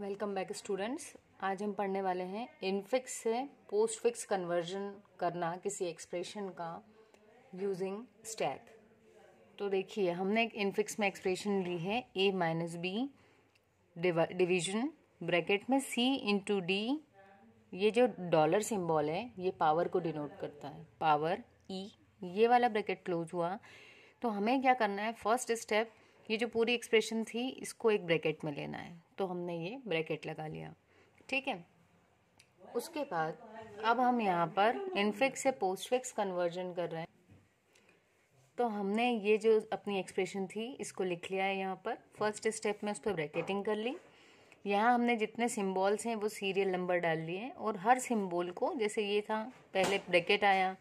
welcome back students आज हम पढ़ने वाले हैं इनफिक्स से पोस्ट फिक्स कन्वर्जन करना किसी एक्सप्रेशन का यूजिंग स्टैक तो देखिए हमने एक इनफिक्स में एक्सप्रेशन ली है A minus B division bracket में सी इंटू डी ये जो डॉलर सिंबल है ये पावर को डिनोट करता है पावर ई e, ये वाला ब्रैकेट क्लोज हुआ तो हमें क्या करना है फर्स्ट स्टेप ये जो पूरी एक्सप्रेशन थी इसको एक ब्रैकेट में लेना है तो हमने ये ब्रैकेट लगा लिया ठीक है उसके बाद अब हम यहाँ पर इनफिक्स से पोस्टफिक्स कन्वर्जन कर रहे हैं तो हमने ये जो अपनी एक्सप्रेशन थी इसको लिख लिया है यहाँ पर फर्स्ट स्टेप में उस पर ब्रैकेटिंग कर ली यहाँ हमने जितने सिम्बॉल्स हैं वो सीरियल नंबर डाल लिए और हर सिम्बॉल को जैसे ये था पहले ब्रैकेट आया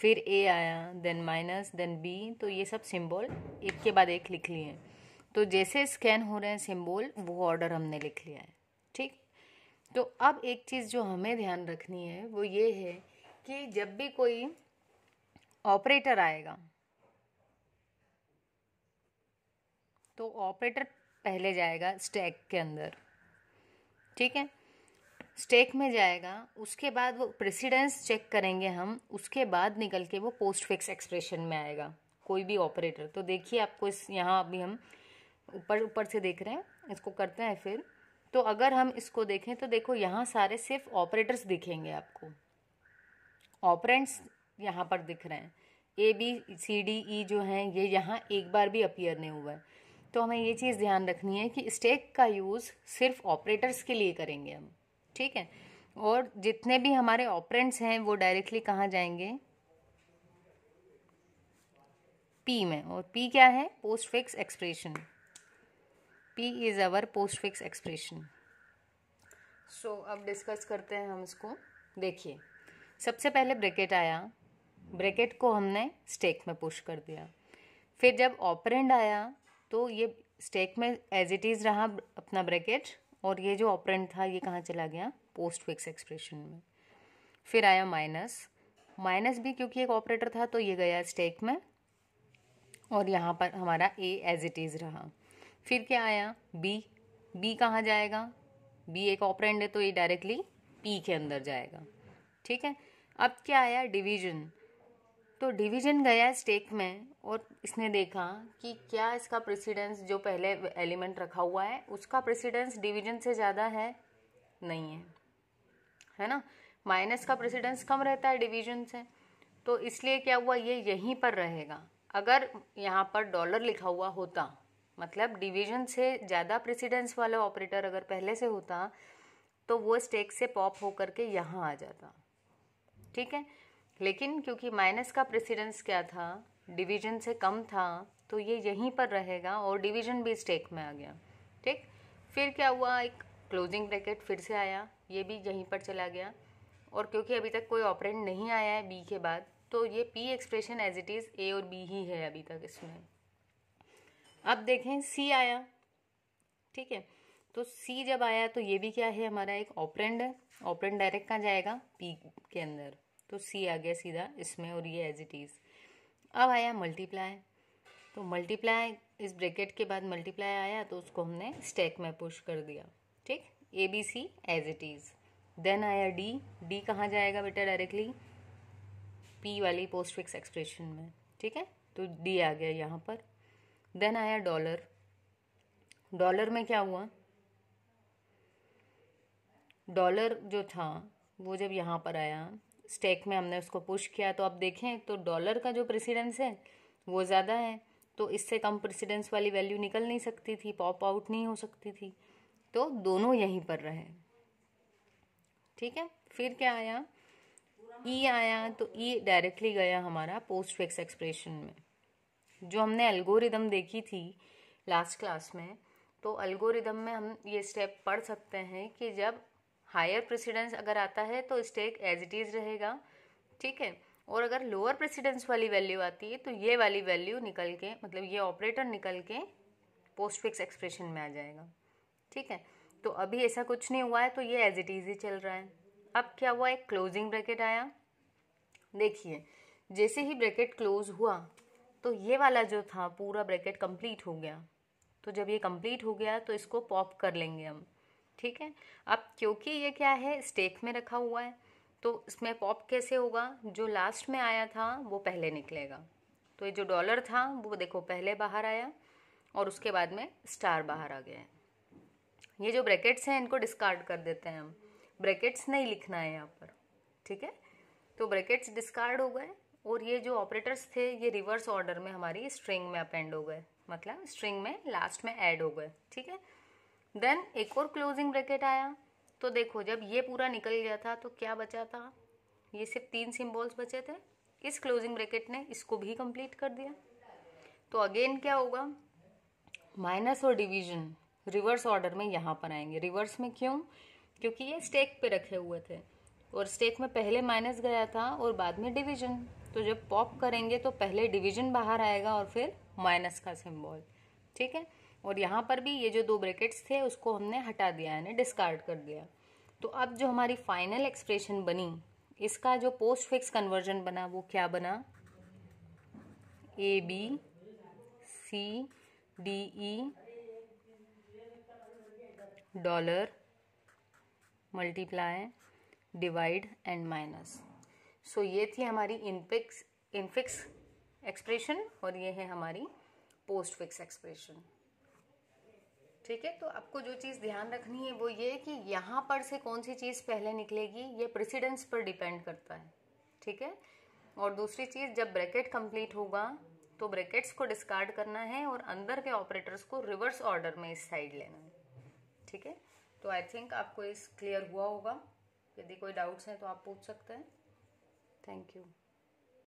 फिर ए आया देन माइनस देन बी तो ये सब सिंबल एक के बाद एक लिख लिए हैं तो जैसे स्कैन हो रहे हैं सिंबल वो ऑर्डर हमने लिख लिया है ठीक तो अब एक चीज़ जो हमें ध्यान रखनी है वो ये है कि जब भी कोई ऑपरेटर आएगा तो ऑपरेटर पहले जाएगा स्टैक के अंदर ठीक है स्टेक में जाएगा उसके बाद वो प्रेसिडेंस चेक करेंगे हम उसके बाद निकल के वो पोस्ट फिक्स एक्सप्रेशन में आएगा कोई भी ऑपरेटर तो देखिए आपको इस यहाँ अभी हम ऊपर ऊपर से देख रहे हैं इसको करते हैं फिर तो अगर हम इसको देखें तो देखो यहाँ सारे सिर्फ ऑपरेटर्स दिखेंगे आपको ऑपरेंट्स यहाँ पर दिख रहे हैं ए बी सी डी ई जो हैं ये यहाँ एक बार भी अपीयर नहीं हुआ है तो हमें ये चीज़ ध्यान रखनी है कि स्टेक का यूज़ सिर्फ ऑपरेटर्स के लिए करेंगे हम ठीक है और जितने भी हमारे ऑपरेंट्स हैं वो डायरेक्टली कहाँ जाएंगे पी में और पी क्या है postfix expression P is our postfix expression so अब डिस्कस करते हैं हम इसको देखिए सबसे पहले ब्रेकेट आया ब्रेकेट को हमने स्टेक में पुश कर दिया फिर जब ऑपरेंड आया तो ये स्टेक में एज इट इज़ रहा अपना ब्रैकेट और ये जो ऑपरेंट था ये कहाँ चला गया पोस्ट फिक्स एक्सप्रेशन में फिर आया माइनस माइनस भी क्योंकि एक ऑपरेटर था तो ये गया स्टेक में और यहाँ पर हमारा ए एज इट इज़ रहा फिर क्या आया बी बी कहाँ जाएगा बी एक ऑपरेंट है तो ये डायरेक्टली पी के अंदर जाएगा ठीक है अब क्या आया डिवीजन तो डिवीजन गया स्टेक में और इसने देखा कि क्या इसका प्रेसिडेंस जो पहले एलिमेंट रखा हुआ है उसका प्रेसिडेंस डिवीजन से ज़्यादा है नहीं है है ना माइनस का प्रेसिडेंस कम रहता है डिवीजन से तो इसलिए क्या हुआ ये यहीं पर रहेगा अगर यहाँ पर डॉलर लिखा हुआ होता मतलब डिवीजन से ज़्यादा प्रेसिडेंस वाला ऑपरेटर अगर पहले से होता तो वो स्टेक से पॉप होकर के यहाँ आ जाता ठीक है लेकिन क्योंकि माइनस का प्रेसिडेंस क्या था डिवीजन से कम था तो ये यहीं पर रहेगा और डिवीजन भी स्टेक में आ गया ठीक फिर क्या हुआ एक क्लोजिंग ब्रैकेट फिर से आया ये भी यहीं पर चला गया और क्योंकि अभी तक कोई ऑपरेंड नहीं आया है बी के बाद तो ये P expression as it is A और बी ही है अभी तक इसमें अब देखें सी आया ठीक है तो सी जब आया तो ये भी क्या है हमारा एक ऑपरेंड है ऑपरेंड डायरेक्ट कहाँ जाएगा पी के अंदर तो सी आ गया सीधा इसमें और ये एज इट इज़ अब आया मल्टीप्लाई तो मल्टीप्लाई इस ब्रैकेट के बाद मल्टीप्लाई आया तो उसको हमने स्टैक में पुश कर दिया ठीक A B C as it is then आया डी डी कहाँ जाएगा बेटा डायरेक्टली पी वाली पोस्ट फिक्स एक्सप्रेशन में ठीक है तो डी आ गया यहाँ पर देन आया डॉलर डॉलर में क्या हुआ डॉलर जो था वो जब यहाँ पर आया स्टेक में हमने उसको पुश किया तो अब देखें तो डॉलर का जो प्रेसिडेंस है वो ज़्यादा है तो इससे कम प्रेसिडेंस वाली वैल्यू निकल नहीं सकती थी पॉप आउट नहीं हो सकती थी तो दोनों यहीं पर रहे ठीक है फिर क्या आया ई e आया तो ई e डायरेक्टली गया हमारा पोस्ट फिक्स एक्सप्रेशन में जो हमने एल्गोरिदम देखी थी लास्ट क्लास में तो अल्गोरिदम में हम ये स्टेप पढ़ सकते हैं कि जब हायर प्रेसिडेंस अगर आता है तो स्टेक एज इट इज़ रहेगा ठीक है और अगर लोअर प्रेसिडेंस वाली वैल्यू आती है तो ये वाली वैल्यू निकल के मतलब ये ऑपरेटर निकल के पोस्ट फिक्स एक्सप्रेशन में आ जाएगा ठीक है तो अभी ऐसा कुछ नहीं हुआ है तो ये एज इट इज़ ही चल रहा है अब क्या हुआ एक क्लोजिंग ब्रैकेट आया देखिए जैसे ही ब्रैकेट क्लोज हुआ तो ये वाला जो था पूरा ब्रैकेट कंप्लीट हो गया तो जब ये कंप्लीट हो गया तो इसको पॉप कर लेंगे हम ठीक है अब क्योंकि ये क्या है स्टेक में रखा हुआ है तो इसमें पॉप कैसे होगा जो लास्ट में आया था वो पहले निकलेगा तो ये जो डॉलर था वो देखो पहले बाहर आया और उसके बाद में स्टार बाहर आ गया ये जो ब्रैकेट्स हैं इनको डिस्कार्ड कर देते हैं हम ब्रैकेट्स नहीं लिखना है यहाँ पर ठीक है तो ब्रैकेट्स डिस्कार्ड हो गए और ये जो ऑपरेटर्स थे ये रिवर्स ऑर्डर में हमारी स्ट्रिंग में अपेंड हो गए मतलब स्ट्रिंग में लास्ट में ऐड हो गए ठीक है देन एक और क्लोजिंग ब्रैकेट आया तो देखो जब ये पूरा निकल गया था तो क्या बचा था ये सिर्फ तीन सिम्बॉल्स बचे थे इस क्लोजिंग ब्रैकेट ने इसको भी कंप्लीट कर दिया तो अगेन क्या होगा माइनस और डिवीजन रिवर्स ऑर्डर में यहाँ पर आएंगे रिवर्स में क्यों क्योंकि ये स्टेक पे रखे हुए थे और स्टेक में पहले माइनस गया था और बाद में डिवीजन तो जब पॉप करेंगे तो पहले डिवीजन बाहर आएगा और फिर माइनस का सिंबल ठीक है और यहाँ पर भी ये जो दो ब्रैकेट्स थे उसको हमने हटा दिया यानी डिस्कार्ड कर दिया तो अब जो हमारी फाइनल एक्सप्रेशन बनी इसका जो पोस्ट फिक्स कन्वर्जन बना वो क्या बना A B C D E dollar multiply divide and minus so ये थी हमारी इनफिक्स इनफिक्स एक्सप्रेशन और ये है हमारी पोस्ट फिक्स एक्सप्रेशन ठीक है तो आपको जो चीज़ ध्यान रखनी है वो ये कि यहाँ पर से कौन सी चीज़ पहले निकलेगी ये प्रेसिडेंस पर डिपेंड करता है ठीक है और दूसरी चीज़ जब ब्रैकेट कंप्लीट होगा तो ब्रैकेट्स को डिस्कार्ड करना है और अंदर के ऑपरेटर्स को रिवर्स ऑर्डर में इस साइड लेना है ठीक है तो आई थिंक आपको इस क्लियर हुआ होगा यदि कोई डाउट्स हैं तो आप पूछ सकते हैं थैंक यू